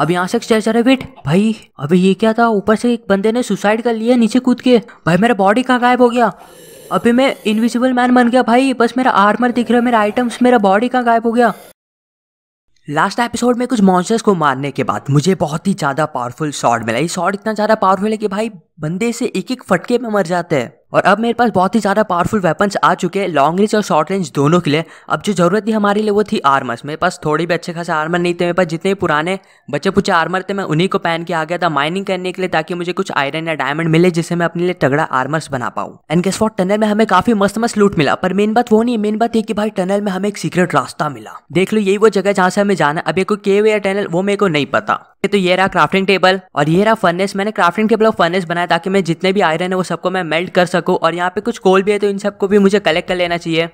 अब यहाँ से जैसा रहे वेट भाई अभी ये क्या था ऊपर से एक बंदे ने सुसाइड कर लिया नीचे कूद के भाई मेरा बॉडी कहाँ गायब हो गया अभी मैं इनविजिबल मैन बन गया भाई बस मेरा आर्मर दिख रहा है मेरा आइटम्स मेरा बॉडी कहाँ गायब हो गया लास्ट एपिसोड में कुछ मॉन्स्टर्स को मारने के बाद मुझे बहुत ही ज़्यादा पावरफुल शॉट मिला ये शॉट इतना ज़्यादा पावरफुल है कि भाई बंदे से एक एक फटके में मर जाते हैं और अब मेरे पास बहुत ही ज़्यादा पावरफुल वेपन्स आ चुके हैं लॉन्ग रेंज और शॉर्ट रेंज दोनों के लिए अब जो ज़रूरत थी हमारे लिए वो थी आर्मर्स मेरे पास थोड़ी भी अच्छे खासे आर्मर नहीं थे मेरे पास जितने पुराने बच्चे पुचे आर्मर थे मैं उन्हीं को पहन के आ गया था माइनिंग करने के लिए ताकि मुझे कुछ आयरन या डायमंड मिले जिससे मैं अपने लिए तगड़ा आर्मर्स बना पाऊँ एंड गेस फॉर टनल में हमें काफ़ी मस्त मस्त लूट मिला पर मेन बात वो नहीं मेन बात ये कि भाई टनल में हमें एक सीक्रेट रास्ता मिला देख लो यही वो जगह जहाँ से हमें जाना अब ये कोई केव या टनल वो मेरे को नहीं पता तो ये रहा क्राफ्टिंग टेबल और ये रहा फर्नेस मैंने क्राफ्टिंग टेबल और फर्नेस बनाया ताकि मैं जितने भी आयरन है वो सबको मैं मेल्ट कर सकूँ सकूँ और यहाँ पे कुछ कोल भी है तो इन सबको भी मुझे कलेक्ट कर लेना चाहिए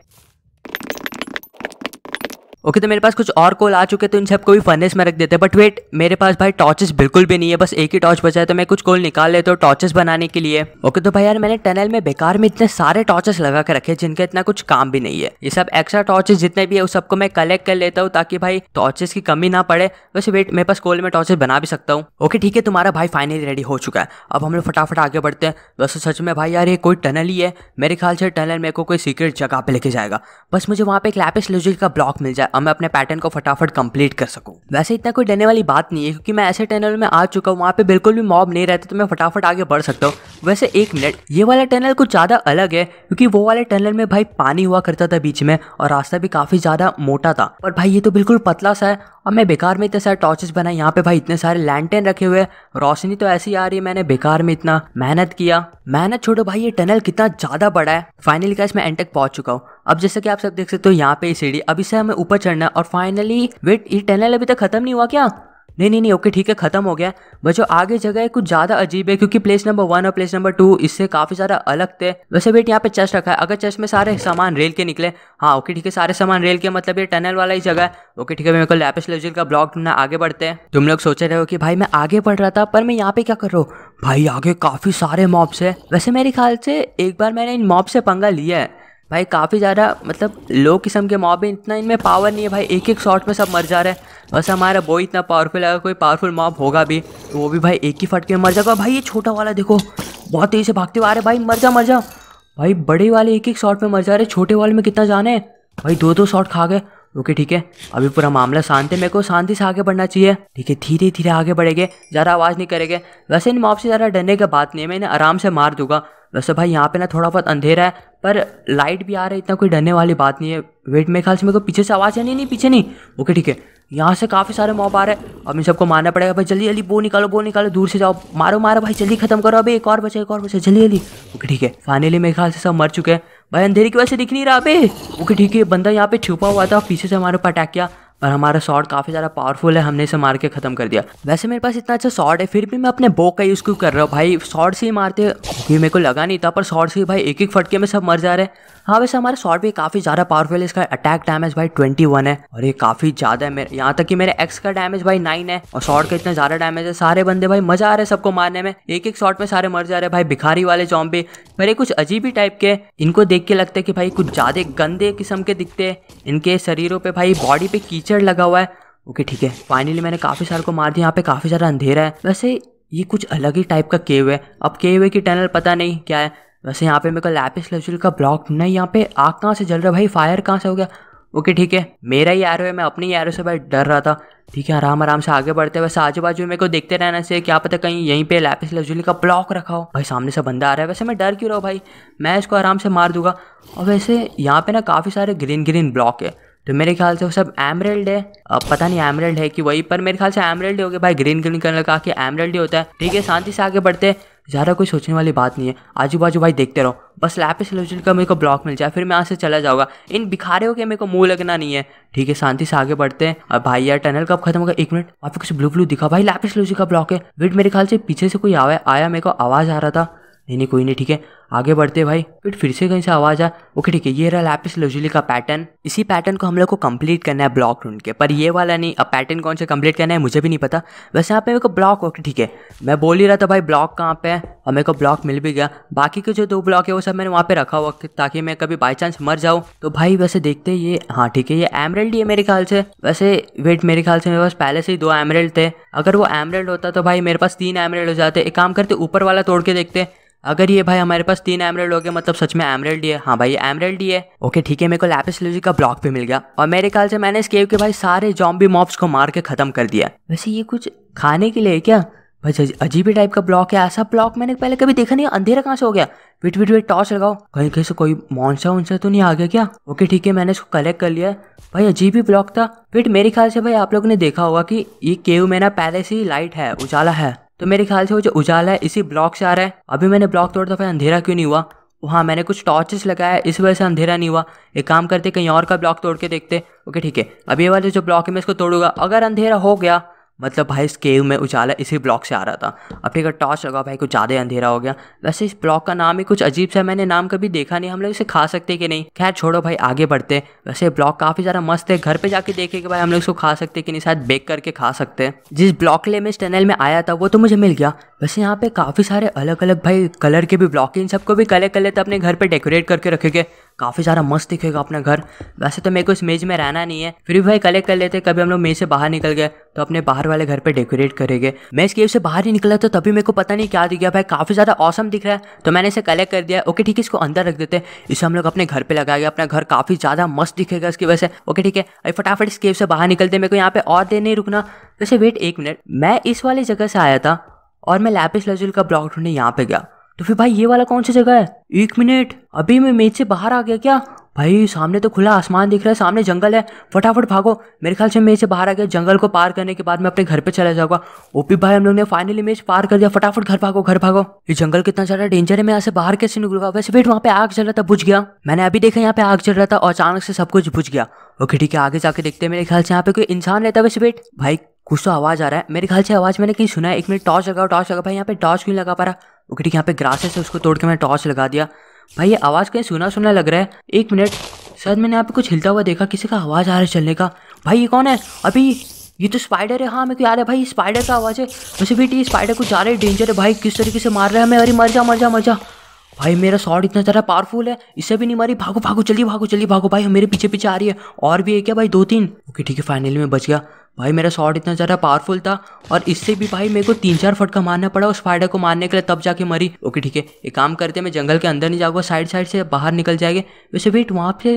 ओके तो मेरे पास कुछ और कॉल आ चुके तो इन सबको भी फर्नेस में रख देते हैं बट वेट मेरे पास भाई टॉर्चेस बिल्कुल भी नहीं है बस एक ही टॉर्च बचा है तो मैं कुछ कोल निकाल लेता हूँ टॉर्चेस बनाने के लिए ओके तो भाई यार मैंने टनल में बेकार में इतने सारे टॉर्चेस लगा के रखे जिनका इतना कुछ काम भी नहीं है ये सब एक्स्ट्रा टॉर्चेस जितने भी है उस सबको मैं कलेक्ट कर लेता हूँ ताकि भाई टॉर्चेस की कमी ना पड़े वैसे वेट मेरे पास कोल में टॉर्चेस बना भी सकता हूँ ओके ठीक है तुम्हारा भाई फाइनली रेडी हो चुका है अब हम लोग फटाफट आगे बढ़ते हैं वैसे सच में भाई यार ये कोई टनल ही है मेरे ख्याल से टनल मेरे को कोई सीक्रेट जगह पे लेके जाएगा बस मुझे वहाँ पे एक लैपिस लोजिक का ब्लॉक मिल जाए और मैं अपने पैटर्न को फटाफट कंप्लीट कर सकूँ वैसे इतना कोई डरने वाली बात नहीं है क्योंकि मैं ऐसे टनल में आ चुका हूँ वहाँ पे बिल्कुल भी मॉब नहीं रहता तो मैं फटाफट आगे बढ़ सकता हूँ वैसे एक मिनट ये वाला टनल कुछ ज़्यादा अलग है क्योंकि वो वाले टनल में भाई पानी हुआ करता था बीच में और रास्ता भी काफ़ी ज़्यादा मोटा था और भाई ये तो बिल्कुल पतला सा है अब मैं बेकार में इतने सारे टॉर्चेस बनाए यहाँ पे भाई इतने सारे लैंटेन रखे हुए रोशनी तो ऐसी आ रही है मैंने बेकार में इतना मेहनत किया मेहनत छोड़ो भाई ये टनल कितना ज़्यादा बड़ा है फाइनली कैसे मैं एंटेक e पहुंच चुका हूँ अब जैसे कि आप सब देख सकते हो यहाँ पे सीढ़ी अभी से हमें ऊपर चढ़ना और फाइनली वेट ये टनल अभी तक खत्म नहीं हुआ क्या नहीं नहीं नहीं ओके ठीक है ख़त्म हो गया बच्चों आगे जगह है कुछ ज़्यादा अजीब है क्योंकि प्लेस नंबर वन और प्लेस नंबर टू इससे काफ़ी ज़्यादा अलग थे वैसे बेट यहाँ पे चेस्ट रखा है अगर चेस्ट में सारे सामान रेल के निकले हाँ ओके ठीक है सारे सामान रेल के मतलब ये टनल वाला ही जगह है ओके ठीक है मेरे को लैपिस लेजिल का ब्लॉक ढूंढना आगे बढ़ते हैं तुम लोग सोच रहे हो कि भाई मैं आगे बढ़ रहा था पर मैं यहाँ पे क्या कर रहा हूँ भाई आगे काफ़ी सारे मॉब्स है वैसे मेरे ख्याल से एक बार मैंने इन मॉब से पंगा लिया है भाई काफ़ी ज़्यादा मतलब लो किस्म के मॉब है इतना इनमें पावर नहीं है भाई एक एक शॉट में सब मर जा रहे हैं वैसे हमारा बॉय इतना पावरफुल है कोई पावरफुल मॉब होगा भी तो वो भी भाई एक ही फटके में मर जाएगा भाई ये छोटा वाला देखो बहुत तेज़ी से भागते हुए आ रहे भाई मर जा मर जा भाई बड़े वाले एक एक शॉट में मर जा रहे छोटे वाले में कितना जाने भाई दो दो शॉट खा गए ओके ठीक है अभी पूरा मामला शांत है मेरे को शांति से आगे बढ़ना चाहिए ठीक है धीरे धीरे आगे बढ़ेंगे ज़्यादा आवाज़ नहीं करेंगे वैसे इन मॉब से ज़्यादा डरने का बात नहीं है मैं इन्हें आराम से मार दूंगा वैसे भाई यहाँ पे ना थोड़ा बहुत अंधेरा है पर लाइट भी आ रहा है इतना कोई डरने वाली बात नहीं है वेट मेरे ख्याल से मेरे को पीछे से आवाज़ है नहीं नहीं पीछे नहीं ओके ठीक है यहाँ से काफ़ी सारे मॉब आ रहे हैं अब इन सबको मारना पड़ेगा भाई जल्दी जल्दी बो निकालो बो निकालो दूर से जाओ मारो मारो भाई जल्दी खत्म करो अभी एक और बचा एक और बचा जल्दी जल्दी ओके ठीक है फाइनली मेरे ख्याल से सब मर चुके हैं भाई अंधेरी की वजह से दिख नहीं रहा अभी ओके ठीक है बंदा यहाँ पे छुपा हुआ था पीछे से हमारे ऊपर अटैक किया पर हमारा शॉर्ट काफ़ी ज़्यादा पावरफुल है हमने इसे मार के ख़त्म कर दिया वैसे मेरे पास इतना अच्छा शॉर्ट है फिर भी मैं अपने बो का यूज़ क्यों कर रहा हूँ भाई शॉर्ट से ही मारते मेरे को लगा नहीं था पर शॉर्ट से भाई एक एक फटके में सब मर जा रहे हैं हाँ वैसे हमारा शॉर्ट भी काफ़ी ज़्यादा पावरफुल है इसका अटैक डैमेज भाई ट्वेंटी वन है और ये काफ़ी ज़्यादा है मेरे यहाँ तक कि मेरे एक्स का डैमेज भाई नाइन है और शॉर्ट का इतना ज़्यादा डैमेज है सारे बंदे भाई मज़ा आ रहे हैं सबको मारने में एक एक शॉर्ट में सारे मर जा रहे हैं भाई भिखारी वाले चौम पर ये कुछ अजीब ही टाइप के इनको देख के लगता है कि भाई कुछ ज़्यादा गंदे किस्म के दिखते हैं इनके शरीरों पे भाई बॉडी पे कीच कीचड़ लगा हुआ है ओके ठीक है फाइनली मैंने काफ़ी सारे को मार दिया यहाँ पे काफ़ी सारा अंधेरा है वैसे ये कुछ अलग ही टाइप का केव है अब केव की टनल पता नहीं क्या है वैसे यहाँ पे मेरे को लैपिस लजुल का ब्लॉक नहीं यहाँ पे आग कहाँ से जल रहा है भाई फायर कहाँ से हो गया ओके ठीक है मेरा ही एरो है मैं अपनी एरो से भाई डर रहा था ठीक है आराम आराम से आगे बढ़ते वैसे आजू बाजू मेरे को देखते रहना से क्या पता कहीं यहीं पे लैपिस लजुली का ब्लॉक रखा हो भाई सामने से बंदा आ रहा है वैसे मैं डर क्यों रहा हूँ भाई मैं इसको आराम से मार दूंगा और वैसे यहाँ पे ना काफ़ी सारे ग्रीन ग्रीन ब्लॉक है तो मेरे ख्याल से वो सब एमरेल्ड है अब पता नहीं एमरेल्ड है कि वही पर मेरे ख्याल से एमरेल्ड हो गया भाई ग्रीन ग्रीन कलर का आके एमरेल्ड होता है ठीक है शांति से आगे बढ़ते हैं ज़्यादा कोई सोचने वाली बात नहीं है आजू बाजू भाई देखते रहो बस लैपिस लोजन का मेरे को ब्लॉक मिल जाए फिर मैं यहाँ से चला जाऊँगा इन बिखारे हो के मेरे को मुंह लगना नहीं है ठीक है शांति से आगे बढ़ते हैं और भाई यार टनल कब खत्म होगा एक मिनट वहाँ पे कुछ ब्लू ब्लू दिखा भाई लैपिस लोजन का ब्लॉक है वेट मेरे ख्याल से पीछे से कोई आवा आया मेरे को आवाज़ आ रहा था नहीं नहीं कोई नहीं ठीक है आगे बढ़ते भाई फिर फिर से कहीं से आवाज़ आ ओके ठीक है ये रहा लैपिस लोजुली का पैटर्न इसी पैटर्न को हम लोग को कंप्लीट करना है ब्लॉक ढूंढ के पर ये वाला नहीं अब पैटर्न कौन सा कंप्लीट करना है मुझे भी नहीं पता वैसे यहाँ पे मेरे को ब्लॉक ओके ठीक है मैं बोल ही रहा था भाई ब्लॉक कहाँ पे है और मेरे को ब्लॉक मिल भी गया बाकी के जो दो ब्लॉक है वो सब मैंने वहाँ पे रखा हुआ ताकि मैं कभी बाई चांस मर जाऊँ तो भाई वैसे देखते ये हाँ ठीक है ये एमरेल्ड ही है मेरे ख्याल से वैसे वेट मेरे ख्याल से मेरे पास पहले से ही दो एमरेल्ड थे अगर वो एमरेल्ड होता तो भाई मेरे पास तीन एमरेल्ड हो जाते एक काम करते ऊपर वाला तोड़ के देखते अगर ये भाई हमारे पास तीन एमरेल्ड हो गए मतलब सच में एमरेल्ड डी है हाँ भाई एमरेल्ड ही है ओके ठीक है मेरे को लैपिस लेजी का ब्लॉक भी मिल गया और मेरे ख्याल से मैंने इस केव के भाई सारे जॉम्बी मॉब्स को मार के खत्म कर दिया वैसे ये कुछ खाने के लिए क्या भाई अजीब टाइप का ब्लॉक है ऐसा ब्लॉक मैंने पहले कभी देखा नहीं अंधेरा कहाँ से हो गया विट विट विट टॉर्च लगाओ कहीं कहीं से कोई मॉन्सा उनसा तो नहीं आ गया क्या ओके ठीक है मैंने इसको कलेक्ट कर लिया भाई अजीब ही ब्लॉक था वेट मेरे ख्याल से भाई आप लोग ने देखा होगा कि ये केव में ना पहले से ही लाइट है उजाला है तो मेरे ख्याल से वो जो उजाला है इसी ब्लॉक से आ रहा है अभी मैंने ब्लॉक तोड़ दफा फिर अंधेरा क्यों नहीं हुआ वहाँ मैंने कुछ टॉर्चेस लगाया इस वजह से अंधेरा नहीं हुआ एक काम करते कहीं और का ब्लॉक तोड़ के देखते ओके ठीक है अभी वाले जो ब्लॉक है मैं इसको तोड़ूंगा अगर अंधेरा हो गया मतलब भाई इस केव में उजाला इसी ब्लॉक से आ रहा था अब ठीक है टॉर्च लगा भाई कुछ ज़्यादा अंधेरा हो गया वैसे इस ब्लॉक का नाम ही कुछ अजीब सा मैंने नाम कभी देखा नहीं हम लोग इसे खा सकते कि नहीं खैर छोड़ो भाई आगे बढ़ते वैसे ब्लॉक काफ़ी ज़्यादा मस्त है घर पर जाके देखे कि भाई हम लोग इसको खा सकते कि नहीं शायद बेक करके खा सकते जिस ब्लॉक ले मैं इस टनल में आया था वो तो मुझे मिल गया वैसे यहाँ पे काफ़ी सारे अलग अलग भाई कलर के भी ब्लॉक इन सबको भी कलेक्ट कर लेते तो अपने घर पे डेकोरेट करके रखेंगे काफ़ी सारा मस्त दिखेगा अपना घर वैसे तो मेरे को इस मेज में रहना नहीं है फिर भी भाई कलेक्ट कर लेते कभी हम लोग मेज से बाहर निकल गए तो अपने बाहर वाले घर पे डेकोरेट करेंगे मैं इस केव से बाहर ही निकला तो तभी मेरे को पता नहीं क्या दिख गया भाई काफ़ी ज़्यादा औसम दिख रहा है तो मैंने इसे कलेक्ट कर दिया ओके ठीक है इसको अंदर रख देते इसे हम लोग अपने घर पर लगाएंगे अपना घर काफ़ी ज़्यादा मस्त दिखेगा इसकी वजह से ओके ठीक है अभी फटाफट इस केव से बाहर निकलते मेरे को यहाँ पे और देर नहीं रुकना वैसे वेट एक मिनट मैं इस वाली जगह से आया था और मैं लैपिस लजुल का ब्लॉक ढूंढने यहाँ पे गया तो फिर भाई ये वाला कौन सी जगह है एक मिनट अभी मैं मेज से बाहर आ गया क्या भाई सामने तो खुला आसमान दिख रहा है सामने जंगल है फटाफट भागो मेरे ख्याल से मेज से बाहर आ गया जंगल को पार करने के बाद मैं अपने घर पे चला जाऊंगा ओपी भाई हम लोग ने फाइनली मेज पार कर दिया फटाफट घर भागो घर भागो ये जंगल कितना ज्यादा डेंजर है मैं यहाँ से बाहर कैसे निकलूंगा वैसे वेट वहाँ पे आग चल रहा था बुझ गया मैंने अभी देखा यहाँ पे आग चल रहा था और अचानक से सब कुछ बुझ गया ओके ठीक है आगे जाके देखते हैं मेरे ख्याल से यहाँ पे कोई इंसान रहता है वैसे वेट भाई कुछ तो आवाज़ आ रहा है मेरे ख्याल से आवाज़ मैंने कहीं सुना है एक मिनट टॉर्च लगाओ टॉर्च लगा भाई यहाँ पे टॉर्च क्यों लगा पा रहा ओके ठीक यहाँ पे ग्रासेस है उसको तोड़ के मैंने टॉर्च लगा दिया भाई ये आवाज़ कहीं सुना सुना लग रहा है एक मिनट शायद मैंने यहाँ पे कुछ हिलता हुआ देखा किसी का आवाज़ आ रहा है चलने का भाई ये कौन है अभी ये तो स्पाइडर है हाँ मेरे को याद है भाई स्पाइडर का आवाज़ है वैसे भी ये स्पाइडर कुछ ज़्यादा ही डेंजर है भाई किस तरीके से मार रहा है हमें अरे मर जा मर जा मर जा भाई मेरा शॉट इतना ज़्यादा पावरफुल है इससे भी नहीं मारी भागो भागो चलिए भागो चलिए भागो भाई मेरे पीछे पीछे आ रही है और भी है क्या भाई दो तीन ओके ठीक है फाइनली मैं बच गया भाई मेरा शॉट इतना ज़्यादा पावरफुल था और इससे भी भाई मेरे को तीन चार फट का मारना पड़ा उस स्पाइडर को मारने के लिए तब जाके मरी ओके ठीक है एक काम करते हैं मैं जंगल के अंदर नहीं जाऊँगा साइड साइड से बाहर निकल जाएंगे वैसे वेट वहाँ पे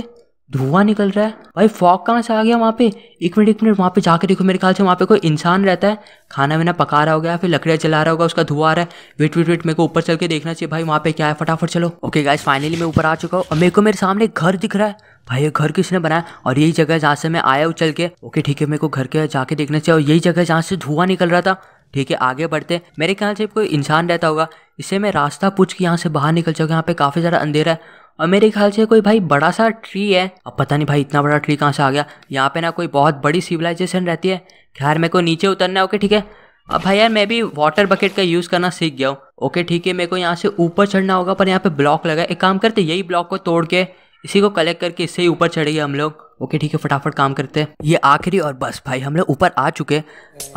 धुआं निकल रहा है भाई फॉग कहाँ से आ गया वहाँ पे एक मिनट एक मिनट वहाँ पे जाके देखो मेरे ख्याल से वहाँ पे कोई इंसान रहता है खाना वाना पका रहा होगा फिर लकड़ियाँ चला रहा होगा उसका धुआं आ रहा है वेट वेट वेट मेरे को ऊपर चल के देखना चाहिए भाई वहाँ पे क्या है फटाफट चलो ओके गाइस फाइनली मैं ऊपर आ चुका हूँ और मेरे को मेरे सामने घर दिख रहा है भाई ये घर किसने बनाया और यही जगह जहाँ से मैं आया हूँ चल के ओके ठीक है मेरे को घर के जाके देखना चाहिए और यही जगह जहाँ से धुआं निकल रहा था ठीक है आगे बढ़ते मेरे ख्याल से कोई इंसान रहता होगा इससे मैं रास्ता पूछ के यहाँ से बाहर निकल चुका यहाँ पे काफ़ी ज़्यादा अंधेरा है और मेरे ख्याल से कोई भाई बड़ा सा ट्री है अब पता नहीं भाई इतना बड़ा ट्री कहाँ से आ गया यहाँ पे ना कोई बहुत बड़ी सिविलाइजेशन रहती है खैर मेरे को नीचे उतरना है ओके ठीक है अब भाई यार मैं भी वाटर बकेट का यूज़ करना सीख गया हूँ ओके ठीक है मेरे को यहाँ से ऊपर चढ़ना होगा पर यहाँ पे ब्लॉक लगा एक काम करते यही ब्लॉक को तोड़ के इसी को कलेक्ट करके इससे ही ऊपर चढ़ेंगे हम लोग ओके ठीक है फटाफट काम करते हैं ये आखिरी और बस भाई हम लोग ऊपर आ चुके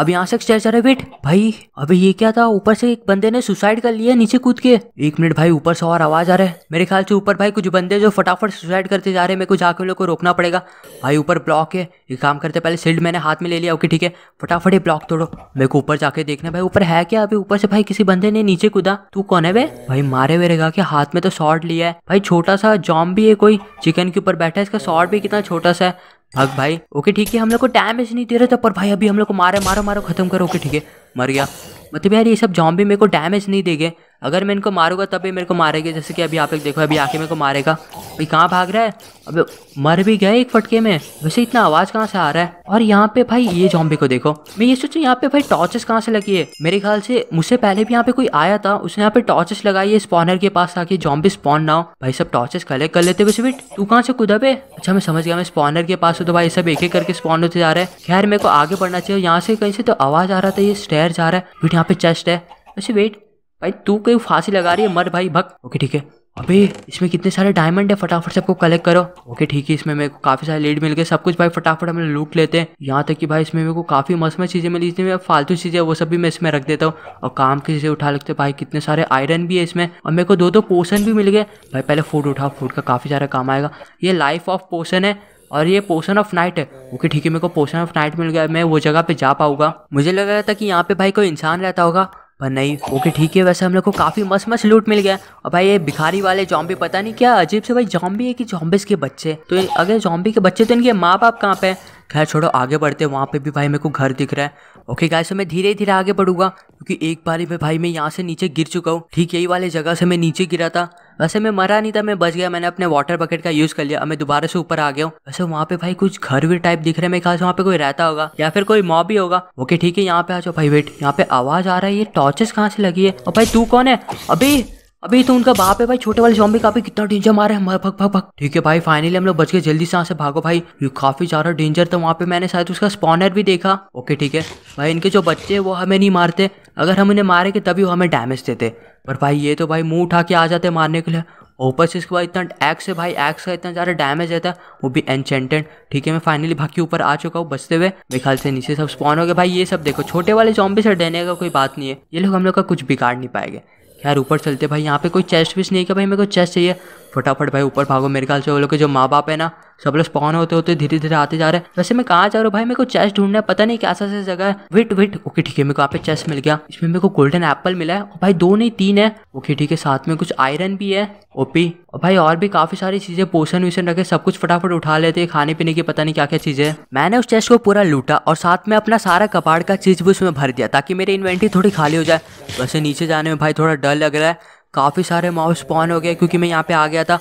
अब यहाँ से स्टेयर रहे वेट भाई अभी ये क्या था ऊपर से एक बंदे ने सुसाइड कर लिया नीचे कूद के एक मिनट भाई ऊपर से और आवाज आ रहा है मेरे ख्याल से ऊपर भाई कुछ बंदे जो फटाफट सुसाइड करते जा रहे हैं मेरे को जाके लोग को रोकना पड़ेगा भाई ऊपर ब्लॉक है ये काम करते पहले सील्ड मैंने हाथ में ले लिया ओके ठीक है फटाफट ये ब्लॉक तोड़ो मेरे को ऊपर जाके देखना भाई ऊपर है क्या अभी ऊपर से भाई किसी बंदे ने नीचे कूदा तू कौन है वे भाई मारे हुए रहेगा कि हाथ में तो शॉर्ट लिया है भाई छोटा सा जॉम भी है कोई चिकन के ऊपर बैठा है इसका शॉर्ट भी कितना छोटा सा है भाग भाई ओके ठीक है हम लोग को डैमेज नहीं दे रहा था पर भाई अभी हम लोग को मारे मारो मारो खत्म करो ओके ठीक है मर गया मतलब यार ये सब जॉम्बी मेरे को डैमेज नहीं देंगे अगर मैं इनको मारूंगा तब भी मेरे को मारेगा जैसे कि अभी आप देखो अभी आके मेरे को मारेगा अभी कहाँ भाग रहा है अब मर भी गए एक फटके में वैसे इतना आवाज़ कहाँ से आ रहा है और यहाँ पे भाई ये जॉम्बे को देखो मैं ये सोचू यहाँ पे भाई टॉर्चेस कहाँ से लगी है मेरे ख्याल से मुझसे पहले भी यहाँ पे कोई आया था उसने यहाँ पे टॉर्चेस लगाई है स्पॉनर के पास ताकि जॉम्बे स्पॉन ना हो भाई सब टॉर्चेस कलेक्ट कर लेते वैसे भी तू कहाँ से कुदबे पे अच्छा मैं समझ गया मैं स्पॉनर के पास हूँ तो भाई सब एक एक करके स्पॉन होते जा रहे हैं खैर मेरे को आगे बढ़ना चाहिए यहाँ से कहीं से तो आवाज़ आ रहा था ये स्टेयर जा रहा है बट यहाँ पे चेस्ट है वैसे वेट भाई तू कहीं फांसी लगा रही है मर भाई भक ओके ठीक है अबे इसमें कितने सारे डायमंड है फटाफट सबको कलेक्ट करो ओके ठीक है इसमें मेरे को काफी सारे लीड मिल गए सब कुछ भाई फटाफट हम लूट लेते हैं यहाँ तक कि भाई इसमें मेरे को काफी मस्त मस्त चीजें मिली जितनी फालतू चीजें वो सब भी मैं इसमें रख देता हूँ और काम की चीजें उठा लेते भाई कितने सारे आयरन भी है इसमें और मेरे को दो दो पोषण भी मिल गए भाई पहले फूड उठाओ फूड का काफी सारा काम आएगा ये लाइफ ऑफ पोषण है और ये पोषण ऑफ नाइट है ओके ठीक है मेरे को पोषण ऑफ नाइट मिल गया मैं वो जगह पे जा पाऊंगा मुझे लग रहा था कि यहाँ पे भाई कोई इंसान रहता होगा पर नहीं ओके ठीक है वैसे हम लोग को काफ़ी मस्त मस्त लूट मिल गया और भाई ये भिखारी वाले जॉम्बी पता नहीं क्या अजीब से भाई जॉम्बी है कि जॉम्बिस के बच्चे तो अगर जॉम्बी के बच्चे तो इनके माँ बाप कहाँ पे हैं खैर छोड़ो आगे बढ़ते वहाँ पे भी भाई मेरे को घर दिख रहा है ओके गाय से तो मैं धीरे धीरे आगे बढ़ूंगा क्योंकि एक बार में भाई मैं यहाँ से नीचे गिर चुका हूँ ठीक यही वाले जगह से मैं नीचे गिरा था वैसे मैं मरा नहीं था मैं बच गया मैंने अपने वाटर बकेट का यूज कर लिया मैं दोबारा से ऊपर आ गया हूँ वैसे वहाँ पे भाई कुछ घर भी टाइप दिख रहे मेरे ख्याल से वहाँ पे कोई रहता होगा या फिर कोई मॉब भी होगा ओके ठीक है यहाँ पे आ जाओ भाई वेट यहाँ पे आवाज आ रहा है ये टॉर्चेस कहाँ से लगी है और भाई तू कौन है अभी अभी तो उनका बाप है भाई छोटे वाले जॉम्बी काफी कितना डेंजर मारे हैं भग भग भग ठीक है भाई फाइनली हम लोग बच गए जल्दी से यहाँ से भागो भाई ये काफी ज्यादा डेंजर था वहाँ पे मैंने शायद उसका स्पॉनर भी देखा ओके ठीक है भाई इनके जो बच्चे वो हमें नहीं मारते अगर हम इन्हें मारेंगे तभी वो हमें डैमेज देते पर भाई ये तो भाई मुंह उठा के आ जाते मारने के लिए ऊपर से इसके बाद इतना एक्स है भाई एक्स का इतना ज़्यादा डैमेज रहता है वो भी एनचेंटेड ठीक है मैं फाइनली भाग के ऊपर आ चुका हूँ बचते हुए मेरे ख्याल से नीचे सब स्पॉन हो गए भाई ये सब देखो छोटे वाले जॉम्बी से डेने का कोई बात नहीं है ये लोग हम लोग का कुछ बिगाड़ नहीं पाएंगे यार ऊपर चलते भाई यहाँ पे कोई चेस्ट विस्ट नहीं है क्या भाई मेरे को चेस्ट चाहिए फटाफट भाई ऊपर भागो मेरे ख्याल से वो लोग के जो माँ बाप है ना सब लोग स्पॉन होते होते धीरे धीरे आते जा रहे हैं वैसे मैं कहा जा रहा हूँ भाई मेरे को चेस्ट ढूंढना है पता नहीं कैसा सा जगह है विट विट ओके ठीक है मेरे को यहाँ पे चेस्ट मिल गया इसमें मेरे को गोल्डन एप्पल मिला है और भाई दो नहीं तीन है ओके ठीक है साथ में कुछ आयरन भी है ओपी और भाई और भी काफी सारी चीजें पोषण वोषण रखे सब कुछ फटाफट उठा लेते हैं खाने पीने की पता नहीं क्या क्या चीजें मैंने उस चेस्ट को पूरा लूटा और साथ में अपना सारा कपाड़ का चीज भी उसमें भर दिया ताकि मेरी इन्वेंट्री थोड़ी खाली हो जाए वैसे नीचे जाने में भाई थोड़ा डर लग रहा है काफ़ी सारे माउस स्पॉन हो गए क्योंकि मैं यहाँ पे आ गया था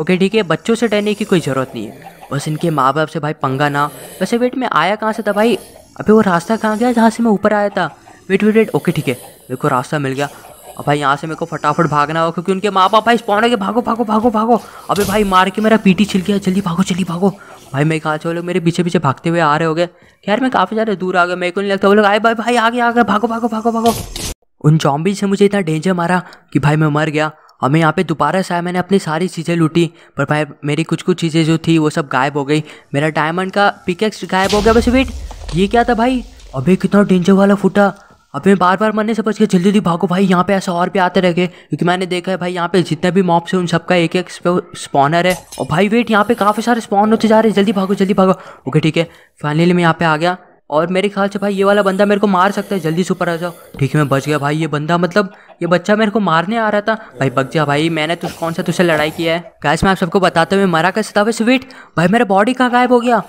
ओके ठीक है बच्चों से डरने की कोई ज़रूरत नहीं है बस इनके माँ बाप से भाई पंगा ना वैसे वेट में आया कहाँ से था भाई अभी वो रास्ता कहाँ गया जहाँ से मैं ऊपर आया था वेट वेट वेट ओके ठीक है मेरे को रास्ता मिल गया अब भाई यहाँ से मेरे को फटाफट भागना होगा क्योंकि उनके माँ बाप भाई स्पॉन के भागो भागो भागो भागो अभी भाई मार के मेरा पीटी छिल गया जल्दी भागो जल्दी भागो भाई मैं कहा लोग मेरे पीछे पीछे भागते हुए आ रहे हो गए यार मैं काफ़ी ज़्यादा दूर आ गया मेरे को नहीं लगता वो लोग आए भाई भाई आगे आगे भागो भागो भागो भागो उन जॉम्बीज से मुझे इतना डेंजर मारा कि भाई मैं मर गया और मैं यहाँ पे दोबारा से आया मैंने अपनी सारी चीज़ें लूटी पर भाई मेरी कुछ कुछ चीज़ें जो थी वो सब गायब हो गई मेरा डायमंड का पिकेक्स गायब हो गया बस वेट ये क्या था भाई अभी कितना डेंजर वाला फूटा अब मैं बार बार मरने से बच के जल्दी जल्दी भागो भाई यहाँ पे ऐसा और भी आते रह गए क्योंकि मैंने देखा है भाई यहाँ पे जितने भी मॉप्स हैं उन सबका एक एक स्पॉनर है और भाई वेट यहाँ पे काफ़ी सारे स्पॉन होते जा रहे हैं जल्दी भागो जल्दी भागो ओके ठीक है फाइनली मैं यहाँ पे आ गया और मेरे ख्याल से भाई ये वाला बंदा मेरे को मार सकता है जल्दी सुपर आ जाओ ठीक है मैं बच गया भाई ये बंदा मतलब ये बच्चा मेरे को मारने आ रहा था भाई बच गया भाई मैंने तुझ कौन सा तुझसे लड़ाई किया है गैस मैं आप सबको बताते हुए मरा कैसे था स्वीट भाई मेरा बॉडी कहाँ गायब हो गया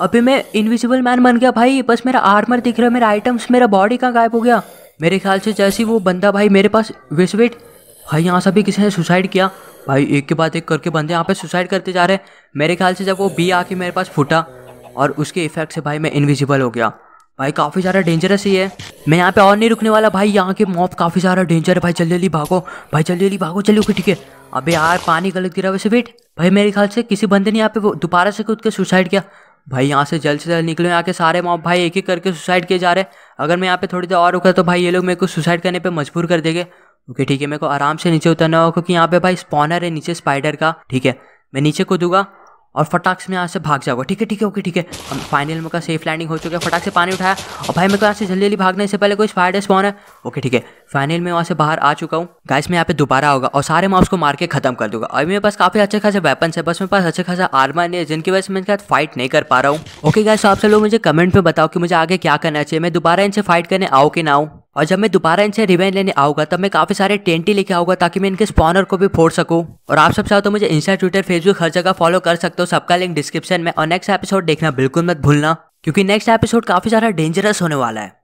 अभी मैं इनविजिबल मैन बन गया भाई बस मेरा आर्मर दिख रहा है मेरा आइटम्स मेरा बॉडी कहाँ गायब हो गया मेरे ख्याल से जैसे वो बंदा भाई मेरे पास वेस भाई यहाँ से भी किसी ने सुसाइड किया भाई एक के बाद एक करके बंदे यहाँ पे सुसाइड करते जा रहे हैं मेरे ख्याल से जब वो बी आके मेरे पास फूटा और उसके इफेक्ट से भाई मैं इनविजिबल हो गया भाई काफ़ी ज्यादा डेंजरस ही है मैं यहाँ पे और नहीं रुकने वाला भाई यहाँ के मॉप काफ़ी ज्यादा डेंजर है भाई जल्दी जल्दी भागो भाई जल्दी जल्दी भागो चलो ठीक है अबे यार पानी गलत गिरा वैसे वेट भाई मेरे ख्याल से किसी बंदे ने यहाँ पे दोबारा से कूद के सुसाइड किया भाई यहाँ से जल्द से जल्द निकलो यहाँ के सारे मॉप भाई एक एक करके सुसाइड किए जा रहे अगर मैं यहाँ पे थोड़ी देर और रुका तो भाई ये लोग मेरे को सुसाइड करने पे मजबूर कर देंगे ओके ठीक है मेरे को आराम से नीचे उतरना होगा क्योंकि यहाँ पे भाई स्पॉनर है नीचे स्पाइडर का ठीक है मैं नीचे कूदूंगा और फटाक से मैं यहाँ से भाग जाऊँगा ठीक है ठीक है ओके ठीक है हम फाइनल में का सेफ लैंडिंग हो चुका है फटाक से पानी उठाया और भाई मेरे को यहाँ से जल्दी जल्दी भागने से पहले कोई स्पाइडर स्पॉन है ओके ठीक है फाइनल में वहाँ से बाहर आ चुका हूँ गाइस मैं यहाँ पे दोबारा होगा और सारे माउस को मार के खत्म कर दूंगा अभी मेरे पास काफ़ी अच्छे खासे वेपन है बस मेरे पास अच्छे खासा आर्मा नहीं है जिनकी वजह से मैं इनके साथ फाइट नहीं कर पा रहा हूँ ओके गाइस तो आप सब लोग मुझे कमेंट में बताओ कि मुझे आगे क्या करना चाहिए मैं दोबारा इनसे फाइट करने आओ कि ना आऊँ और जब मैं दोबारा इनसे रिवेंज लेने आऊंगा तब मैं काफ़ी सारे टेंटी लेके आऊंगा ताकि मैं इनके स्पॉनर को भी फोड़ सकूं और आप सब चाहो तो मुझे इंस्टा ट्विटर फेसबुक हर जगह फॉलो कर सकते हो सबका लिंक डिस्क्रिप्शन में और नेक्स्ट एपिसोड देखना बिल्कुल मत भूलना क्योंकि नेक्स्ट एपिसोड काफ़ी सारा डेंजरस होने वाला है